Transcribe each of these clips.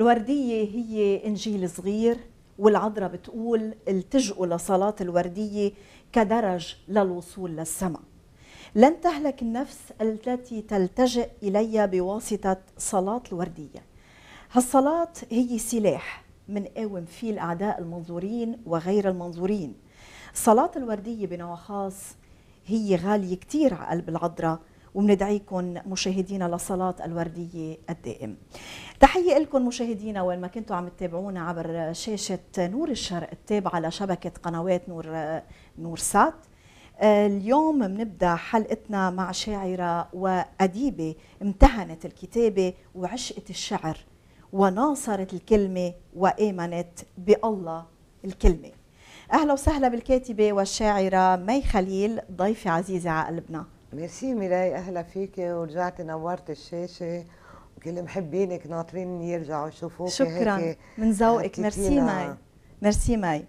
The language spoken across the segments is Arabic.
الوردية هي إنجيل صغير والعذراء بتقول التجئوا لصلاة الوردية كدرج للوصول للسماء لن تهلك النفس التي تلتجئ إلي بواسطة صلاة الوردية هالصلاة هي سلاح منقاوم فيه الأعداء المنظورين وغير المنظورين صلاة الوردية بنوع خاص هي غالية كتير على قلب العذراء وبندعيكم مشاهدينا لصلاة الوردية الدائم تحية لكم مشاهدينا وين ما كنتوا عم تتابعونا عبر شاشة نور الشرق التابعة لشبكة قنوات نور نور سات اليوم بنبدا حلقتنا مع شاعرة وأديبة امتهنت الكتابة وعشقت الشعر وناصرت الكلمة وآمنت بالله الكلمة أهلا وسهلا بالكاتبة والشاعرة مي خليل ضيفة عزيزة على قلبنا ميرسي ميراي اهلا فيك ورجعتي نورت الشاشه وكل محبينك ناطرين يرجعوا يشوفوك شكرا من ذوقك ميرسي ماي ميرسي ماي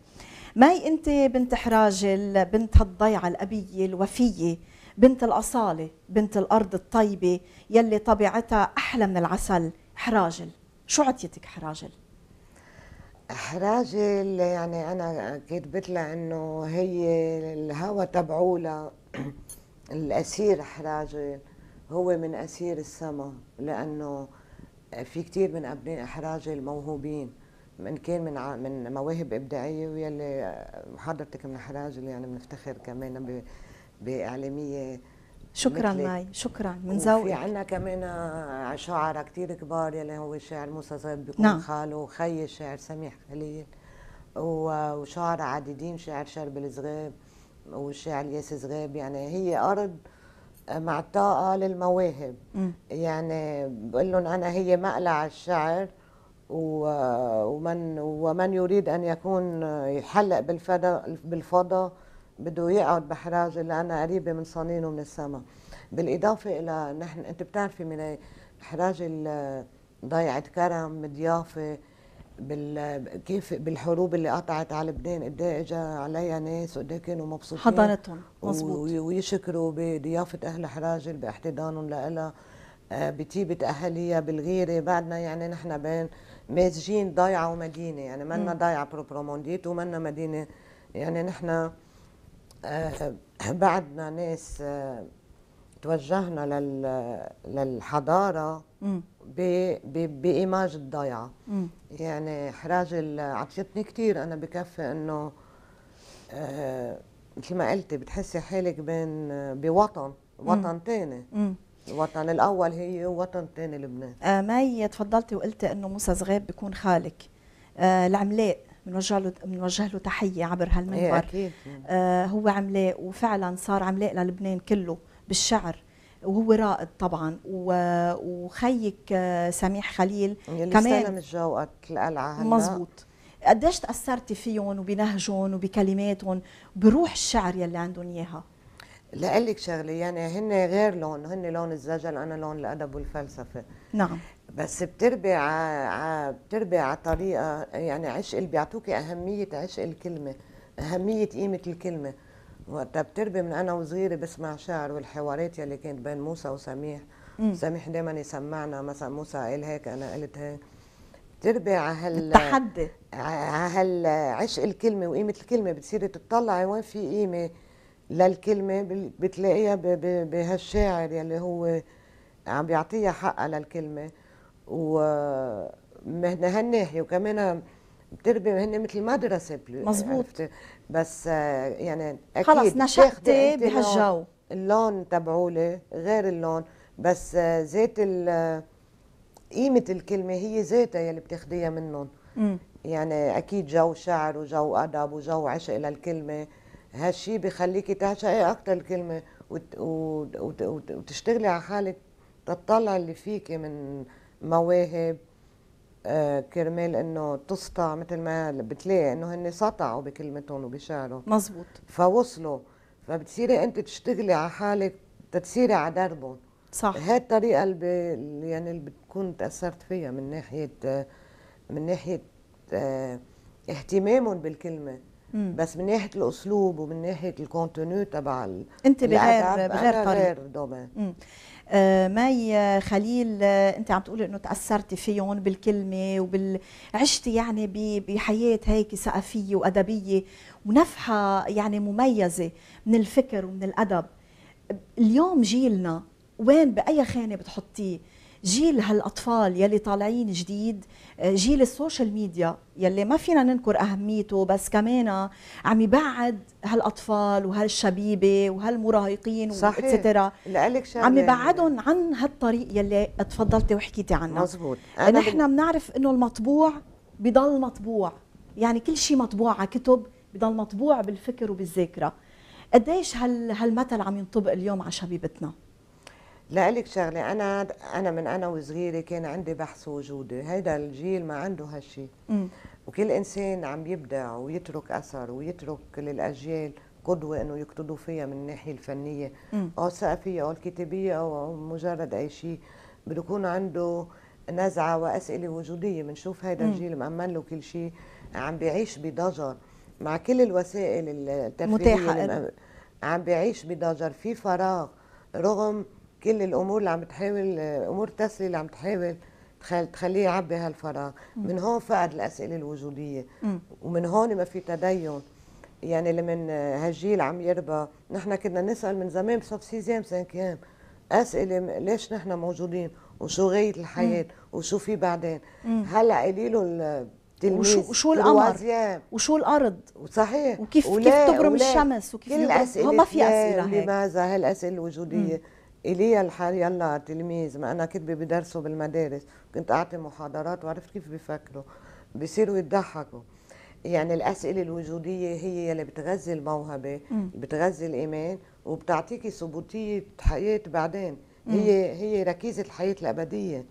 ماي انت بنت حراجل بنت هالضيعه الابيه الوفيه بنت الاصاله بنت الارض الطيبه يلي طبيعتها احلى من العسل حراجل شو عطيتك حراجل حراجل يعني انا كتبت لها انه هي الهوى تبعولها الأسير أحراجي هو من أسير السما لأنه في كثير من أبناء أحراجي الموهوبين من كان من من مواهب إبداعية ويلي حضرتك من أحراجي اللي يعني بنفتخر كمان بإعلامية شكرا ناي شكرا من ذوقك في عندنا كمان شعراء كثير كبار يلي هو الشاعر موسى زيد بيكون نعم. خاله وخي الشاعر سميح خليل وشعراء عديدين شاعر شرب الزغاب والشاعر يعني ياسس غاب يعني هي ارض معطاءة للمواهب م. يعني بقول لهم انا هي مقلع الشعر ومن ومن يريد ان يكون يحلق بالفضاء بالفضاء بده يقعد بحراج اللي انا قريبه من صنين ومن السما بالاضافه الى نحن انت بتعرفي من حراج ضيعه كرم ضيافه بال... كيف بالحروب اللي قطعت على لبنان قد ايه اجى عليها ناس وقد إيه كانوا مبسوطين حضارتهم مظبوط ويشكروا بضيافه اهل حراجل باحتضانهم لها آه، بطيبه اهاليها بالغيره بعدنا يعني نحن بين مازجين ضيعه ومدينه يعني منا ضيعه بروبرومونديت ومنا مدينه يعني نحن آه، بعدنا ناس آه، توجهنا لل للحضاره بايماج الضيعه يعني حراج عطشتني كثير انا بكفي انه آه، مثل ما قلتي بتحسي حالك بين آه، بوطن وطن ثاني الوطن الاول هي ووطن ثاني لبنان آه مي تفضلتي وقلتي انه موسى صغير بيكون خالك آه العملاق بنوجه له بنوجه له تحيه عبر هالمنبر إيه، آه هو عملاق وفعلا صار عملاق للبنان كله بالشعر وهو رائد طبعا وخيك آه، سميح خليل يلي كمان استلمت جوقك القلعه هلا مزبوط قديش تاثرتي فيهم وبنهجهم وبكلماتهم بروح الشعر يلي عندهم اياها لقلك شغله يعني هن غير لون هن لون الزجل انا لون الادب والفلسفه نعم بس بتربي ع... بتربي على طريقه يعني عشق بيعطوكي اهميه عشق الكلمه اهميه قيمه الكلمه وقتها بتربي من انا وصغيره بسمع شعر والحوارات يلي كانت بين موسى وسميح مم. سميح دائما يسمعنا مثلا موسى قال هيك انا قلت هيك بتربي على هال التحدي على هالعشق الكلمه وقيمه الكلمه بتصيري تطلعي وين في قيمه للكلمه بتلاقيها بهالشاعر يلي هو عم بيعطيها حقها للكلمه من هالناحيه وكمان بتربي هن مثل مدرسه مزبوط بس آه، يعني اكيد خلص نشأتي بهالجو اللون تبعولي غير اللون بس آه، زيت آه، قيمة الكلمة هي ذاتها يلي بتاخديها منهم يعني أكيد جو شعر وجو أدب وجو عشق للكلمة هالشي بخليكي تعشقي اكثر الكلمة وتشتغلي على حالك تطلع اللي فيكي من مواهب آه، كرمال انه تسطع مثل ما بتلاقي انه هن سطعوا بكلمتهم وبشعرهم مزبوط فوصلوا فبتصيري انت تشتغلي على حالك تتصيري على دربهم صح هاي الطريقه اللي يعني اللي بتكون تاثرت فيها من ناحيه من ناحيه آه، اهتمامهم بالكلمه مم. بس من ناحيه الاسلوب ومن ناحيه الكونتوني تبع انت بغير بغير طريق غير دومين آه، مي خليل آه، انت عم تقولي انه تاثرتي فيهم بالكلمه وبال عشتي يعني بحياه هيك ثقافيه وادبيه ونفحه يعني مميزه من الفكر ومن الادب اليوم جيلنا وين باي خانه بتحطيه جيل هالاطفال يلي طالعين جديد آه، جيل السوشيال ميديا يلي ما فينا ننكر اهميته بس كمان عم يبعد هالاطفال وهالشبيبه وهالمراهقين واتسترا عم يعني. يبعدهم عن هالطريق يلي تفضلتي وحكيتي عنه مزبوط نحن بنعرف انه المطبوع بضل مطبوع يعني كل شيء مطبوع على كتب بضل مطبوع بالفكر وبالذاكره قديش هالمثل عم ينطبق اليوم على شبيبتنا لقلك شغله انا انا من انا وصغيره كان عندي بحث وجودي هيدا الجيل ما عنده هالشيء وكل انسان عم يبدع ويترك اثر ويترك للاجيال قدوه انه يقتدوا فيها من الناحيه الفنيه او الثقافيه او الكتابيه او مجرد اي شيء بده يكون عنده نزعه واسئله وجوديه بنشوف هيدا الجيل مامن له كل شيء عم بيعيش بضجر مع كل الوسائل الترفيهيه متاحه عم بيعيش بضجر في فراغ رغم كل الامور اللي عم تحاول امور تسلي اللي عم تحاول تخل... تخليه يعبي هالفراغ من هون فقد الاسئله الوجوديه ومن هون ما في تدين يعني لمن هالجيل عم يربى نحن كنا نسال من زمان بصف سيزيام سانكيام اسئله ليش نحن موجودين وشو غايه الحياه وشو في بعدين م. هلا قليله التلميذ وشو القمر وشو الارض صحيح وكيف كيف تبرم الشمس وكيف كل الاسئله ما في اسئله هيك لماذا هالاسئله الوجوديه مم. إلي الحال يلا تلميذ ما أنا كنت بدرسه بالمدارس كنت أعطي محاضرات وعرفت كيف بيفكروا بيصيروا يضحكوا يعني الأسئلة الوجودية هي اللي بتغذي الموهبة م. بتغذي الإيمان وبتعطيكي ثبوتية حياة بعدين م. هي هي ركيزة الحياة الأبدية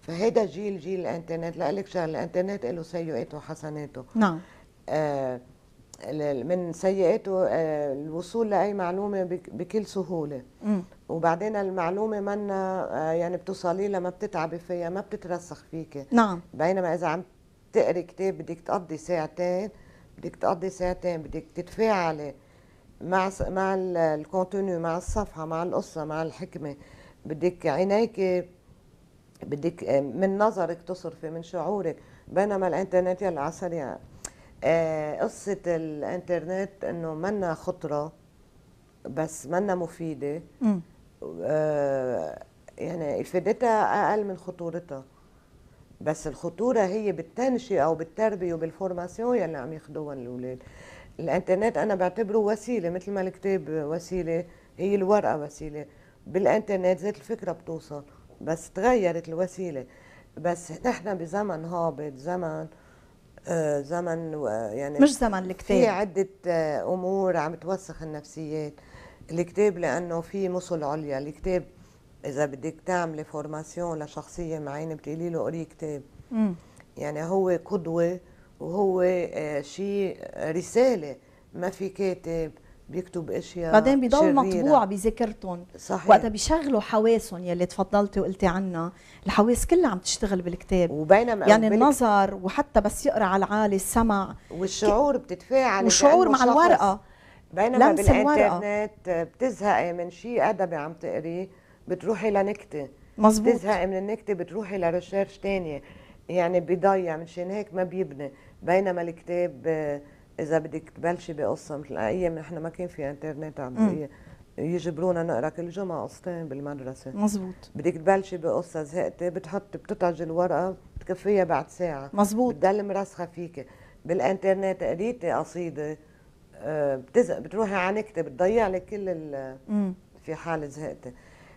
فهيدا جيل جيل الانترنت لأقول لك شغله الانترنت له سيئاته وحسناته نعم آه من سيئاته آه، الوصول لاي معلومه بكل سهوله م. وبعدين المعلومه منا آه، يعني بتوصلي لما بتتعبي فيها ما بتترسخ فيك نعم بينما اذا عم تقري كتاب بدك تقضي ساعتين بدك تقضي ساعتين بدك تتفاعلي مع مع الكونتينيو مع الصفحه مع القصه مع الحكمه بدك عينيك بدك آه، من نظرك تصرفي من شعورك بينما الانترنت يلا على آه، قصة الانترنت انه منا خطرة بس منا مفيدة آه، يعني افادتها اقل من خطورتها بس الخطورة هي بالتنشئة أو بالتربية وبالفورماسيون يلي عم ياخدوها الأولاد الانترنت أنا بعتبره وسيلة مثل ما الكتاب وسيلة هي الورقة وسيلة بالانترنت ذات الفكرة بتوصل بس تغيرت الوسيلة بس نحن بزمن هابط زمن آه، زمن يعني مش زمن الكتاب في عدة آه، أمور عم توسخ النفسيات الكتاب لأنه في مصل عليا الكتاب إذا بدك تعملي فورماسيون لشخصية معينة بتقولي له قري كتاب م. يعني هو قدوة وهو آه، شيء رسالة ما في كاتب بيكتب اشياء بعدين بيضل مطبوع بذاكرتهم صحيح وقتها بيشغلوا حواسهم يلي تفضلتي وقلتي عنها الحواس كلها عم تشتغل بالكتاب وبينما يعني النظر وحتى بس يقرا على العالي السمع والشعور بتتفاعل والشعور مع الورقه بينما بالانترنت بتزهقي من شيء ادبي عم تقريه بتروحي لنكته مزبوط بتزهقي من النكته بتروحي لريشيرش ثانيه يعني بيضيع مشان هيك ما بيبني بينما الكتاب اذا بدك تبلشي بقصه مثل ايام نحن ما كان في انترنت عم يجبرونا نقرا كل جمعه قصتين بالمدرسه مزبوط بدك تبلشي بقصه زهقتي بتحط بتطعج الورقه بتكفيها بعد ساعه مزبوط بتضل مرسخه فيكي بالانترنت قريتي قصيده آه، بتزق بتروحي على نكته بتضيع لك كل ال في حال زهقتي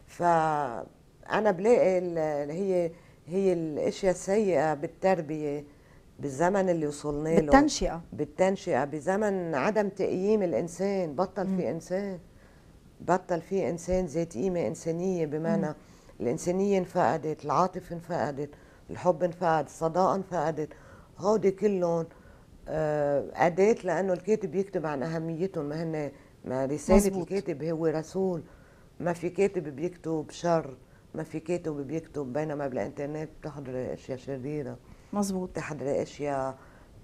فانا بلاقي هي هي الاشياء السيئه بالتربيه بالزمن اللي وصلنا له بالتنشئه بالتنشئه بزمن عدم تقييم الانسان بطل م. في انسان بطل في انسان ذات قيمه انسانيه بمعنى الانسانيه انفقدت العاطفه انفقدت الحب انفقد الصداقه انفقدت هودي كلهم آه، أداة لأنه الكاتب يكتب عن أهميتهم ما هن ما رسالة مزبوط. الكاتب هو رسول ما في كاتب بيكتب شر ما في كاتب بيكتب بينما بالإنترنت بتحضر أشياء شريرة مزبوط تحضر اشياء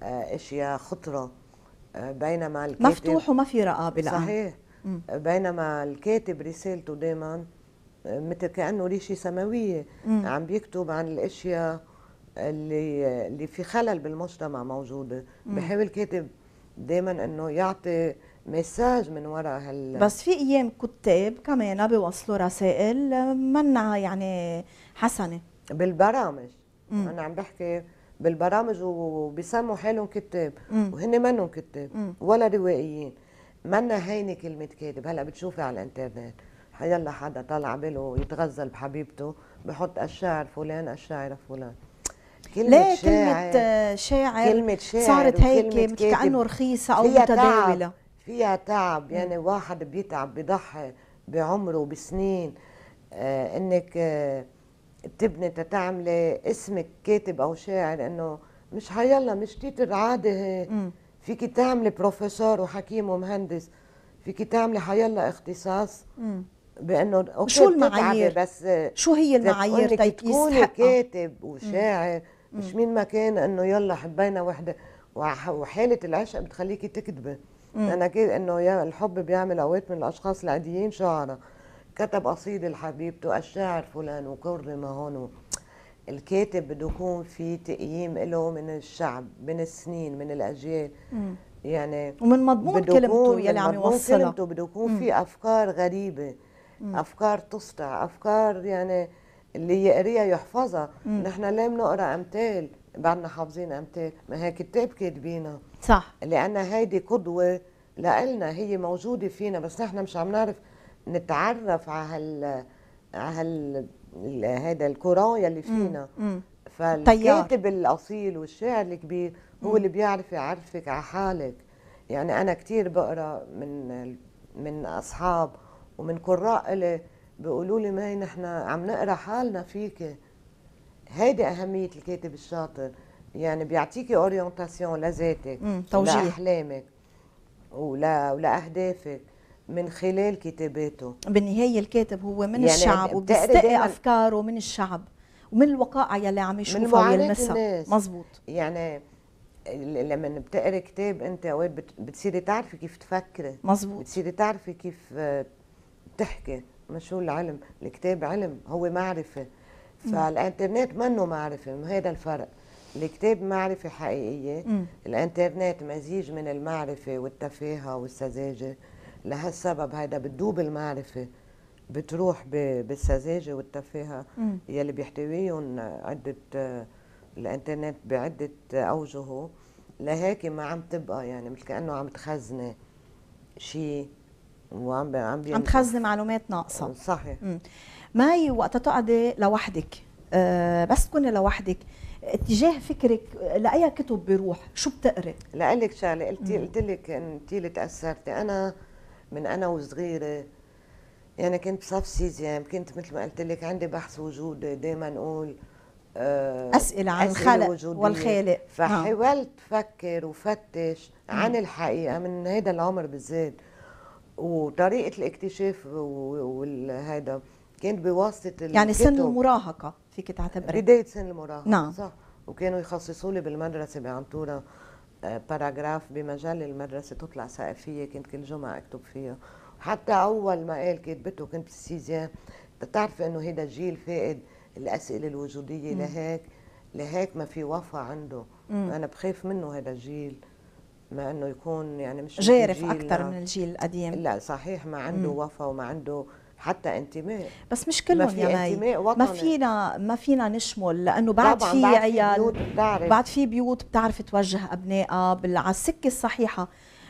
آه، اشياء خطره آه، بينما الكاتب مفتوح وما في رقابه الان صحيح بينما الكاتب رسالته دائما آه، مثل كانه ريشه سماويه مم. عم بيكتب عن الاشياء اللي اللي في خلل بالمجتمع موجوده بحاول الكاتب دائما انه يعطي مساج من وراء هال بس في ايام كتاب كمان بيوصلوا رسائل منا يعني حسنه بالبرامج مم. انا عم بحكي بالبرامج وبيسموا حالهم كتاب وهن منهم كتاب ولا روائيين منا هيني كلمة كاتب هلا بتشوفي على الانترنت يلا حدا طلع باله يتغزل بحبيبته بحط الشاعر فلان الشاعر فلان كلمة ليه شاعر كلمة شاعر كلمة شاعر صارت هيك كأنه رخيصة أو فيها متداولة تعب فيها تعب يعني واحد بيتعب بضحي بعمره بسنين آه انك آه تبني تتعملي اسمك كاتب او شاعر انه مش حيلا مش تيتر عادي فيكي تعملي بروفيسور وحكيم ومهندس فيكي تعملي حيلا اختصاص بانه اوكي شو المعايير بس شو هي المعايير تيقيس طيب، تكوني آه. كاتب وشاعر مم. مش مين ما كان انه يلا حبينا وحده وحاله العشق بتخليكي تكذبي انا كده انه الحب بيعمل اوقات من الاشخاص العاديين شعراء كتب قصيدة لحبيبته الشاعر فلان وكرم هون الكاتب بده يكون في تقييم له من الشعب من السنين من الأجيال يعني ومن مضمون كلمته يلي عم يوصلها كلمته بده يكون في أفكار غريبة مم. أفكار تسطع أفكار يعني اللي يقريها يحفظها نحن ليه بنقرا أمثال بعدنا حافظين أمثال ما هي كتاب كاتبينها صح لأن هيدي قدوة لإلنا هي موجودة فينا بس نحن مش عم نعرف نتعرف على هال على هذا الكرايه اللي فينا فالكاتب الاصيل والشاعر الكبير هو اللي بيعرف يعرفك على حالك يعني انا كثير بقرا من من اصحاب ومن قراء اللي بيقولوا لي ما نحن عم نقرا حالنا فيك هيدي اهميه الكاتب الشاطر يعني بيعطيكي اورينتاسيون لذاتك توجيه لاحلامك ولا ولاهدافك من خلال كتاباته بالنهاية الكاتب هو من يعني الشعب وبيستقي أفكاره من الشعب ومن الوقائع يلي عم يشوفها ويلمسها مزبوط يعني لما بتقري كتاب انت اوقات بتصيري تعرفي كيف تفكري مزبوط بتصيري تعرفي كيف تحكي ما شو العلم الكتاب علم هو معرفه فالانترنت منه معرفه ما هذا الفرق الكتاب معرفه حقيقيه م. الانترنت مزيج من المعرفه والتفاهه والسذاجه لهالسبب هيدا بتدوب المعرفه بتروح بالسذاجه والتفاهه يلي بيحتويهم عده الانترنت بعده اوجهه لهيك ما عم تبقى يعني مثل كانه عم تخزني شيء وعم عم عم تخزني معلومات ناقصه صحيح ماي وقت تقعدي لوحدك أه بس تكوني لوحدك اتجاه فكرك لاي كتب بيروح شو بتقري؟ لقلك شغله قلت لك انت اللي تاثرتي انا من انا وصغيره يعني كنت بصف سيزيام كنت مثل ما قلت لك عندي بحث وجود دائما اقول آه اسئله عن الخلق وجودية. والخالق فحاولت آه. فكر وفتش عن الحقيقه من هيدا العمر بالذات وطريقه الاكتشاف وهذا كانت بواسطه يعني سن المراهقه فيك تعتبري بدايه سن المراهقه نعم صح وكانوا يخصصوا لي بالمدرسه آه باراجراف بمجال المدرسة تطلع سقفية كنت كل جمعة أكتب فيها حتى أول ما قال كتبته كنت بالسيزيام بتعرفي إنه هيدا جيل فاقد الأسئلة الوجودية لهيك لهيك ما في وفا عنده مم. أنا بخاف منه هيدا الجيل ما انه يكون يعني مش جارف اكثر من الجيل القديم لا صحيح ما عنده وفا وما عنده حتى انتماء بس مش كلهم في يا انتماء وطني ما فينا ما فينا نشمل لانه بعد في عيال بعد في بيوت بتعرف توجه ابنائها على السكه الصحيحه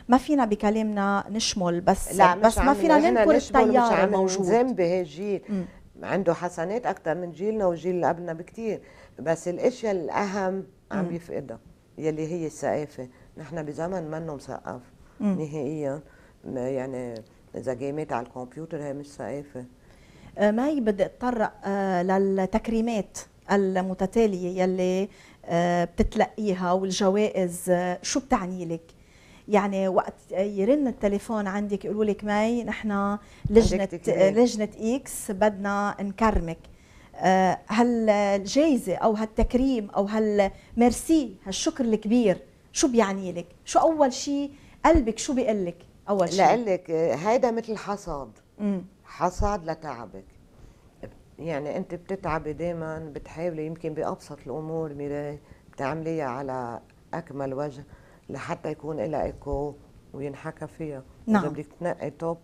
ما فينا بكلامنا نشمل بس لا بس ما فينا ننكر التيار الموجود ذنب بهالجيل عنده حسنات اكثر من جيلنا وجيل ابنا بكثير بس الاشياء الاهم عم يفقدها يلي هي الثقافه نحن بزمن منه مثقف نهائيا يعني اذا جامت على الكمبيوتر هي مش ثقافه آه، ماي بدي اتطرق آه، للتكريمات المتتاليه يلي آه، بتتلقيها والجوائز شو بتعني لك يعني وقت يرن التليفون عندك يقولوا لك ماي نحن لجنه لجنه اكس بدنا نكرمك هالجائزه او هالتكريم او ميرسي هالشكر الكبير شو بيعني لك شو اول شيء قلبك شو بيقول لك اول شيء لقلك هيدا مثل حصاد مم. حصاد لتعبك يعني انت بتتعبي دائما بتحاولي يمكن بابسط الامور ميراي بتعمليها على اكمل وجه لحتى يكون لها ايكو وينحكى فيها نعم اذا بدك تنقي توب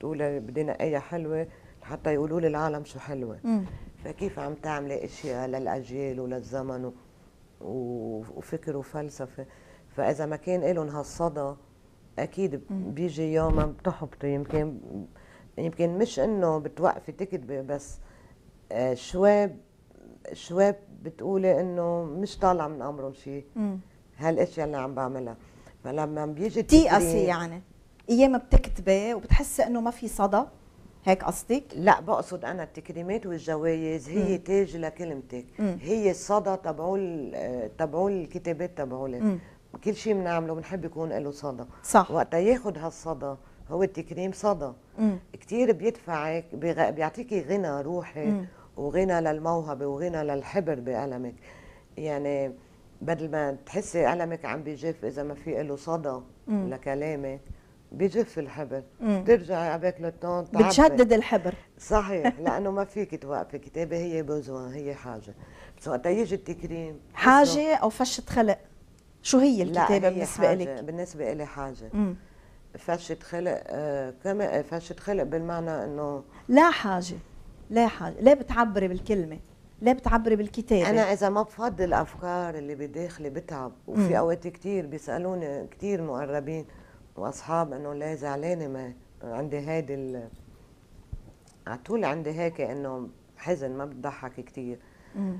تقولي بدي نقيه حلوه لحتى يقولوا لي العالم شو حلوه مم. فكيف عم تعملي اشياء للاجيال وللزمن و... وفكر وفلسفه فاذا ما كان لهم هالصدى اكيد بيجي يوم بتحبطي يمكن يمكن مش انه بتوقفي تكتبي بس آه، شوي شوي بتقولي انه مش طالعه من امرهم شيء هالاشياء اللي عم بعملها فلما بيجي تيأسي يعني ايام بتكتبي وبتحسي انه ما في صدى هيك قصدك؟ لا بقصد انا التكريمات والجوائز هي تاج لكلمتك هي الصدى تبعول آه، تبعول الكتابات تبعولك كل شيء بنعمله بنحب يكون له صدى صح وقتا ياخد هالصدى هو التكريم صدى كثير بيدفعك بيغ... بيعطيكي غنى روحي مم. وغنى للموهبه وغنى للحبر بقلمك يعني بدل ما تحسي قلمك عم بيجف اذا ما في له صدى مم. لكلامك بجف الحبر مم. على عباك للتون بتشدد الحبر صحيح لانه ما فيك توقفي كتابه هي بوزوان هي حاجه بس وقت يجي التكريم حاجه او فشه خلق شو هي الكتابه بالنسبه لك بالنسبه لي حاجه مم. فرشة خلق آه، كما فرشة آه، خلق بالمعنى انه لا حاجة لا حاجة لا بتعبري بالكلمة لا بتعبري بالكتابة أنا إذا ما بفضل الأفكار اللي بداخلي بتعب وفي أوقات كتير بيسألوني كتير مقربين وأصحاب إنه لا زعلانة ما عندي هيدي ال... على طول عندي هيك إنه حزن ما بتضحك كتير مم.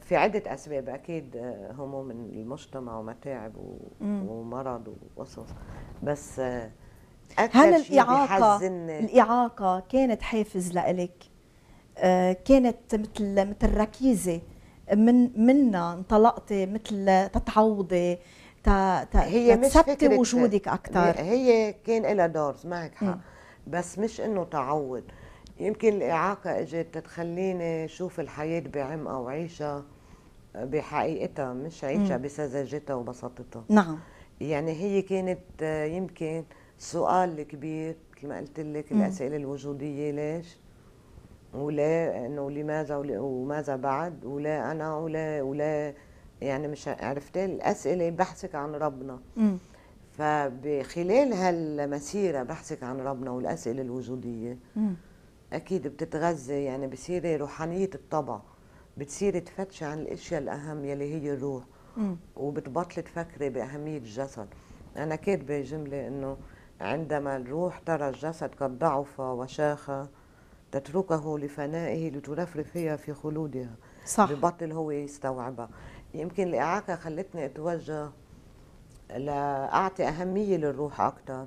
في عدة أسباب أكيد آه، هموم المجتمع ومتاعب ومرض وقصص بس آه، أكثر هل الإعاقة الإعاقة كانت حافز لإلك؟ آه، كانت مثل مثل ركيزة من منا انطلقتي مثل تتعوضي هي مش فكرة وجودك أكثر هي كان لها دور معك حق بس مش إنه تعوض يمكن الإعاقة إجت تتخليني شوف الحياة بعمقها وعيشها بحقيقتها مش عيشها بسذاجتها وبساطتها نعم يعني هي كانت يمكن سؤال كبير مثل ما قلت لك الأسئلة الوجودية ليش ولا انه لماذا وماذا بعد ولا انا ولا ولا يعني مش عرفتي الاسئله بحثك عن ربنا م. فبخلال هالمسيره بحثك عن ربنا والاسئله الوجوديه م. اكيد بتتغذى يعني بصير روحانيه الطبع بتصير تفتش عن الاشياء الاهم يلي هي الروح وبتبطل تفكري باهميه الجسد انا كاتبه جمله انه عندما الروح ترى الجسد قد ضعف وشاخ تتركه لفنائه لترفرفها في خلودها صح ببطل هو يستوعبها يمكن الاعاقه خلتني اتوجه لاعطي اهميه للروح اكثر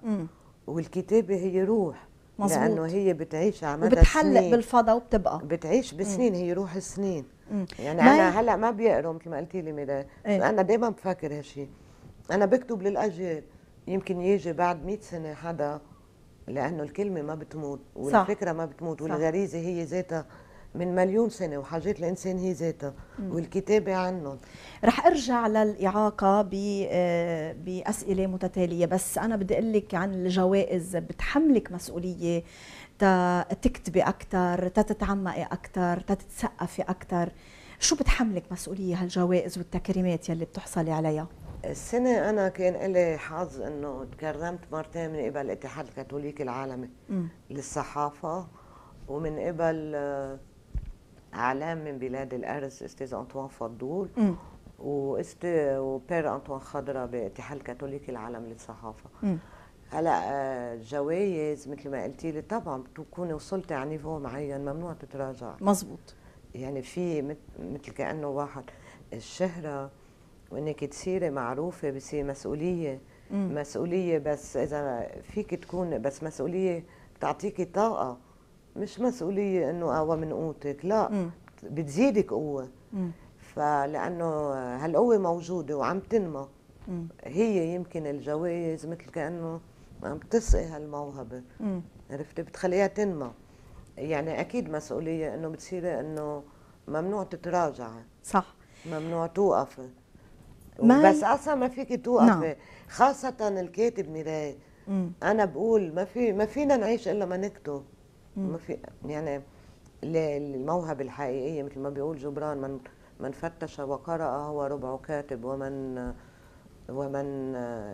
والكتابه هي روح مزبوط. لانه هي بتعيش على مدى وبتحلق سنين. بالفضاء وبتبقى بتعيش بسنين هي روح سنين يعني انا هلا ما بيقروا مثل ما قلتي لي ميلاد ايه؟ انا دائما بفكر هالشيء انا بكتب للاجيال يمكن يجي بعد 100 سنه حدا لانه الكلمه ما بتموت والفكره ما بتموت والغريزه هي ذاتها من مليون سنة وحاجات الإنسان هي ذاتها والكتابة عنهم رح أرجع للإعاقة آه، بأسئلة متتالية بس أنا بدي أقول لك عن الجوائز بتحملك مسؤولية تكتبي أكثر تتعمقي أكثر تتثقفي أكثر شو بتحملك مسؤولية هالجوائز والتكريمات يلي بتحصلي عليها؟ السنة أنا كان لي حظ إنه تكرمت مرتين من قبل الاتحاد الكاثوليكي العالمي م. للصحافة ومن قبل آه، اعلام من بلاد الارز استاذ انطوان فضول م. واست وبير انطوان خضرة باتحاد الكاثوليكي العالم للصحافه هلا آه، جوائز مثل ما قلتي لي طبعا بتكوني وصلتي على نيفو معين ممنوع تتراجع مزبوط يعني في مثل كانه واحد الشهره وانك تصيري معروفه بصير مسؤوليه مم. مسؤوليه بس اذا فيك تكون بس مسؤوليه بتعطيكي طاقه مش مسؤوليه انه اقوى من قوتك لا م. بتزيدك قوه م. فلانه هالقوه موجوده وعم تنمى م. هي يمكن الجوائز مثل كانه عم تسقي هالموهبه عرفتي بتخليها تنمى يعني اكيد مسؤوليه انه بتصيري انه ممنوع تتراجعي صح ممنوع توقفي بس اصلا ما فيك توقفي نعم. خاصه الكاتب ميراي انا بقول ما في ما فينا نعيش الا ما نكتب ما في يعني الموهبة الحقيقية مثل ما بيقول جبران من من فتش وقرأ هو ربع كاتب ومن ومن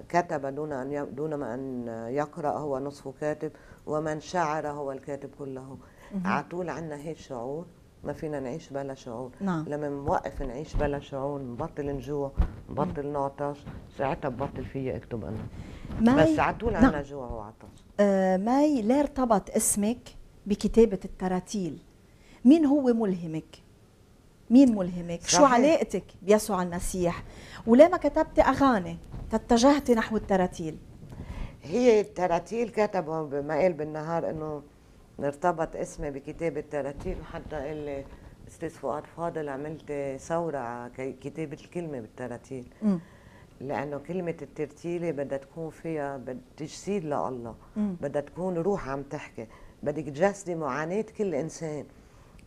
كتب دون أن دون ما أن يقرأ هو نصف كاتب ومن شعر هو الكاتب كله على طول عندنا هي الشعور ما فينا نعيش بلا شعور نعم. لما نوقف نعيش بلا شعور نبطل نجوع نبطل نعطش ساعتها ببطل في اكتب انا ماي... بس على طول نعم. عندنا نعم. جوع وعطش آه ماي لا ارتبط اسمك بكتابة التراتيل مين هو ملهمك مين ملهمك صحيح. شو علاقتك بيسوع المسيح ولما كتبت أغاني تتجهت نحو التراتيل هي التراتيل كتبوا بما قال بالنهار انه ارتبط اسمي بكتابة التراتيل وحتى قال لي استاذ فؤاد فاضل عملت ثورة على كتابة الكلمة بالتراتيل م. لانه كلمة الترتيلة بدها تكون فيها تجسيد لله بدها تكون روح عم تحكي بدك تجسدي معاناه كل انسان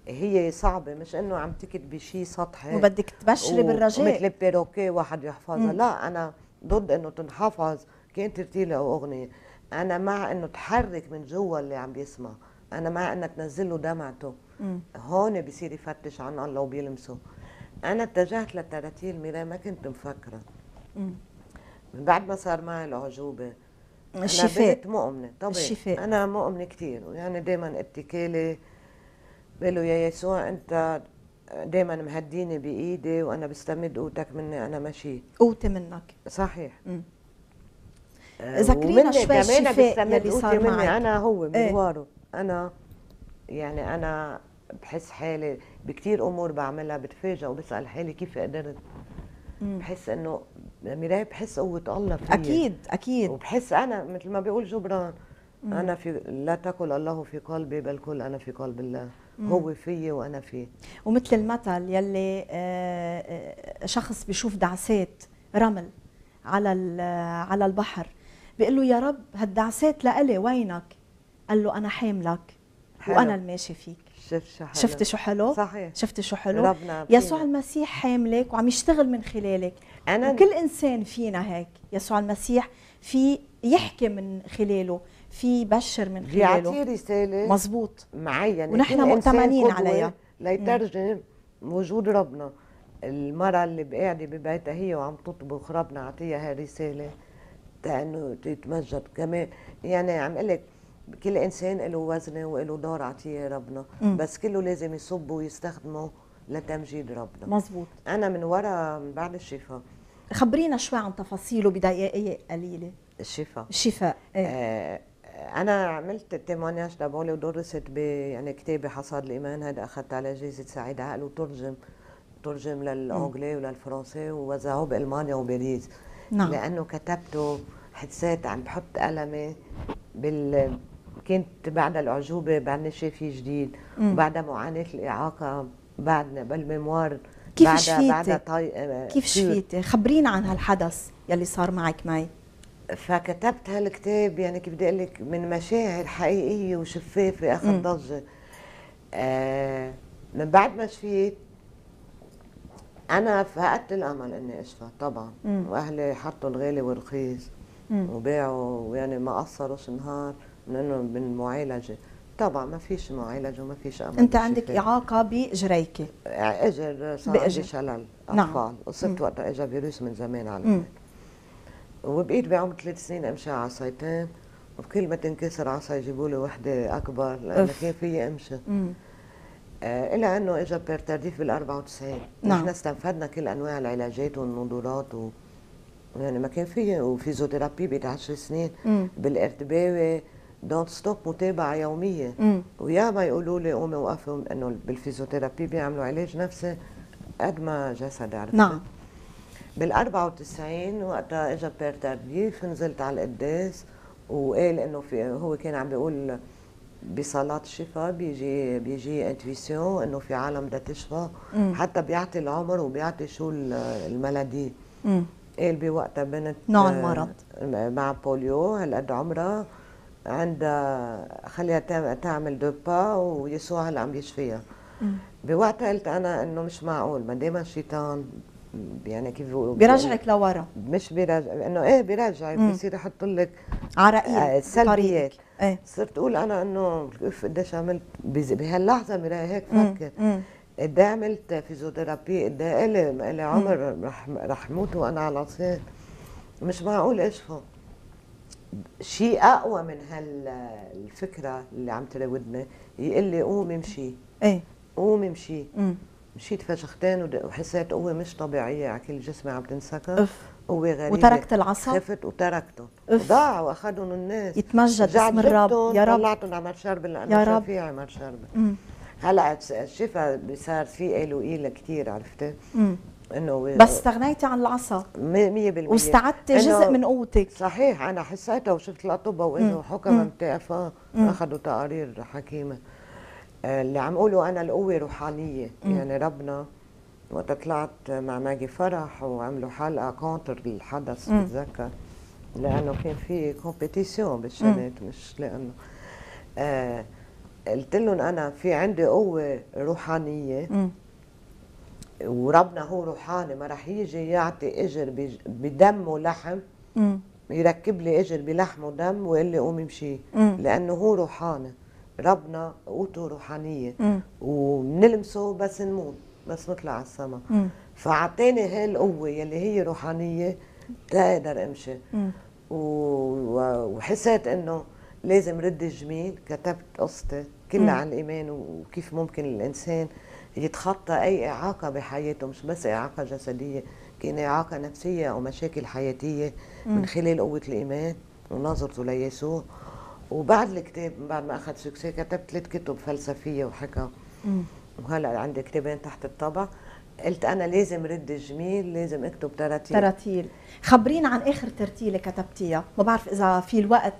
هي صعبة مش انه عم تكتبي شيء سطحي وبدك تبشري و... بالرجاء مثل البيروكي واحد يحفظها لا انا ضد انه تنحفظ كان ترتيلة او اغنية انا مع انه تحرك من جوا اللي عم بيسمع انا مع انها تنزل له دمعته هون بصير يفتش عن الله وبيلمسه انا اتجهت للتراتيل ميرا ما كنت مفكره من بعد ما صار معي العجوبه الشفاء أنا بنت مؤمنة طبعا الشفاء أنا مؤمنة كثير يعني دائما ابتكالي بقول يا يسوع أنت دائما مهديني بإيدي وأنا بستمد قوتك مني أنا ماشي قوتي منك صحيح آه، ذكرينا شوي الشفاء يلي صار مني معك. أنا هو من ايه؟ أنا يعني أنا بحس حالي بكثير أمور بعملها بتفاجئ وبسأل حالي كيف قدرت بحس إنه مرايه بحس قوه الله فيا اكيد اكيد وبحس انا مثل ما بيقول جبران مم. انا في لا تكل الله في قلبي بل كل انا في قلب الله مم. هو فيي وانا فيه ومثل المثل يلي آه، آه، شخص بيشوف دعسات رمل على آه، على البحر بيقول له يا رب هالدعسات لإلي وينك قال له انا حاملك حلو. وانا الماشي فيك شوف شو حلو شفت شو حلو صحيح شفت شو حلو ربنا يسوع المسيح حاملك وعم يشتغل من خلالك أنا وكل إنسان فينا هيك يسوع المسيح في يحكي من خلاله في يبشر من خلاله بيعطي رسالة مزبوط معينة ونحن مؤتمنين عليها ليترجم وجود ربنا المرأة اللي قاعدة ببيتها هي وعم تطبخ ربنا عطيها هالرسالة لأنه تتمجد كمان يعني عم قلك كل انسان له وزنه وله دور عطيه ربنا م. بس كله لازم يصب ويستخدمه لتمجيد ربنا مزبوط انا من ورا من بعد الشفاء خبرينا شوي عن تفاصيله بدقائق قليله الشفاء الشفاء ايه. آه انا عملت تيمونياج تبعولي ودرست ب يعني كتابي حصاد الايمان هذا اخذت على جائزه سعيد عقل وترجم ترجم للانجلي وللفرنسي ووزعوه بالمانيا وباريس نعم لانه كتبته حسيت عم بحط قلمي بال كنت بعد الأعجوبة بعدني شافي جديد وبعدها معاناة الإعاقة بعدنا بالميموار كيف بعد شفيتي؟ بعد طي... آه، كيف شفيتي؟ خبرينا عن هالحدث يلي صار معك معي فكتبت هالكتاب يعني كيف بدي اقول لك من مشاعر حقيقيه وشفافه اخذ ضجه آه من بعد ما شفيت انا فقدت الامل اني اشفى طبعا مم. واهلي حطوا الغالي والرخيص وباعوا يعني ما قصروش نهار انه من طبعا ما فيش معالجه وما فيش امل انت عندك اعاقه بجريكي اجر صار عندي شلل نعم. اطفال نعم. وصرت وقتها اجى فيروس من زمان على وبقيت بعمر ثلاث سنين امشي على عصايتين وكل ما تنكسر عصا يجيبوا لي وحده اكبر لانه كان فيي امشي آه الى انه اجى بير ترديف بال 94 نعم نحن استنفدنا كل انواع العلاجات والنضورات و يعني ما كان في وفيزيوثيرابي بقيت 10 سنين بالارتباوي دونت ستوب متابعه يوميه ويا ما يقولوا لي قومي وقفي انه بالفيزيوثيرابي بيعملوا علاج نفسي قد ما جسدي عرفت نعم بال 94 وقتها اجى بير ترديف نزلت على القداس وقال انه في هو كان عم بيقول بصلاة الشفاء بيجي بيجي انتويسيون انه في عالم بدها تشفى حتى بيعطي العمر وبيعطي شو الملدي قال بوقتها بنت نوع المرض مع بوليو هالقد عمرها عندها خليها تعمل دو با ويسوع هلا عم يشفيها بوقتها قلت انا انه مش معقول ما دام الشيطان يعني كيف بيقولوا بيرجعك لورا مش بيرجع انه ايه بيرجعك بصير يحط لك عراقيل آه، سلبيات ايه؟ صرت اقول انا انه كيف قديش عملت بهاللحظه مراي هيك فكر قد ايه عملت فيزيوثيرابي قد ايه الي عمر رح رح موت وانا على العصيان مش معقول اشفى شيء اقوى من هالفكره اللي عم تراودنا يقول لي قوم امشي ايه قوم امشي مشيت فشختين وحسيت قوه مش طبيعيه على كل جسمي عم تنسكر اف قوه غريبه وتركت العصا خفت وتركتهم ضاعوا اخذهم الناس يتمجد اسم الرب يا رب طلعتهم على شرب لانه يا رب في عمر شرب هلا شفا صار في له إيلة كثير عرفتي؟ انه بس استغنيتي عن العصا 100% واستعدتي جزء من قوتك صحيح انا حسيتها وشفت الاطباء وانه حكم متعفى اخذوا تقارير حكيمه اللي عم اقوله انا القوه روحانيه يعني ربنا وقت طلعت مع ماجي فرح وعملوا حلقه كونتر الحدث بتذكر لانه كان في كومبيتيسيون بالشنات مش لانه آه قلت لهم انا في عندي قوه روحانيه وربنا هو روحاني ما رح يجي يعطي اجر بدم ولحم مم. يركب لي اجر بلحم ودم ويقول لي قومي امشي لانه هو روحاني ربنا قوته روحانيه وبنلمسه بس نموت بس نطلع على السما فاعطاني هاي القوه يلي هي روحانيه تقدر امشي وحسيت انه لازم رد الجميل كتبت قصتي كلها عن الايمان وكيف ممكن الانسان يتخطى أي إعاقة بحياته مش بس إعاقة جسدية كان إعاقة نفسية أو مشاكل حياتية من خلال قوة الإيمان ونظرته ليسوع وبعد الكتاب بعد ما أخذ سكسي كتبت ثلاث كتب فلسفية وحكم وهلا عندي كتابين تحت الطبع قلت انا لازم رد الجميل لازم اكتب تراتيل تراتيل خبرينا عن اخر ترتيله كتبتيها ما بعرف اذا في الوقت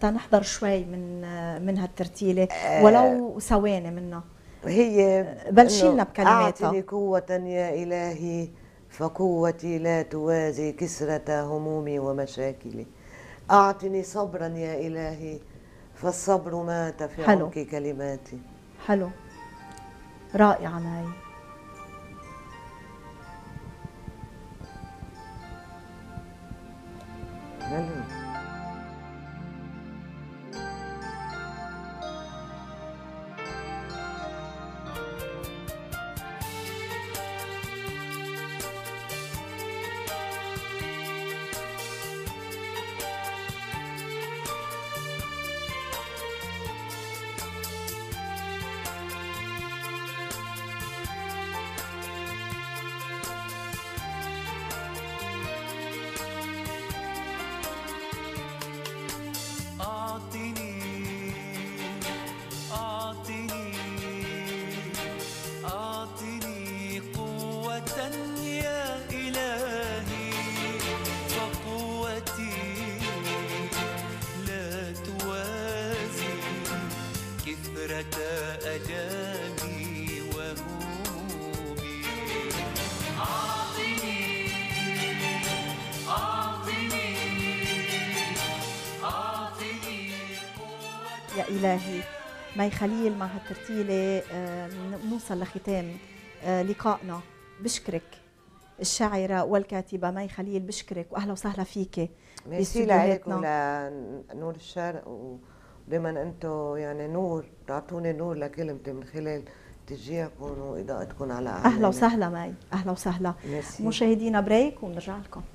تنحضر شوي من من هالترتيله آه. ولو ثواني منها هي بلشينا بكلماتها أعطني قوة يا إلهي فقوتي لا توازي كسرة همومي ومشاكلي أعطني صبرا يا إلهي فالصبر مات في حلو. عمق كلماتي حلو رائعة هاي حلو إلهي مي خليل مع هالترتيلة آه، نوصل لختام آه، لقائنا بشكرك الشاعرة والكاتبة مي خليل بشكرك وأهلا وسهلا فيك ميرسي لك ولنور الشرق ودائما أنتم يعني نور تعطوني نور لكلمتي من خلال تشجيعكم وإضاءتكم على أهلا وسهلا مي أهلا وسهلا مشاهدينا بريك ونرجع لكم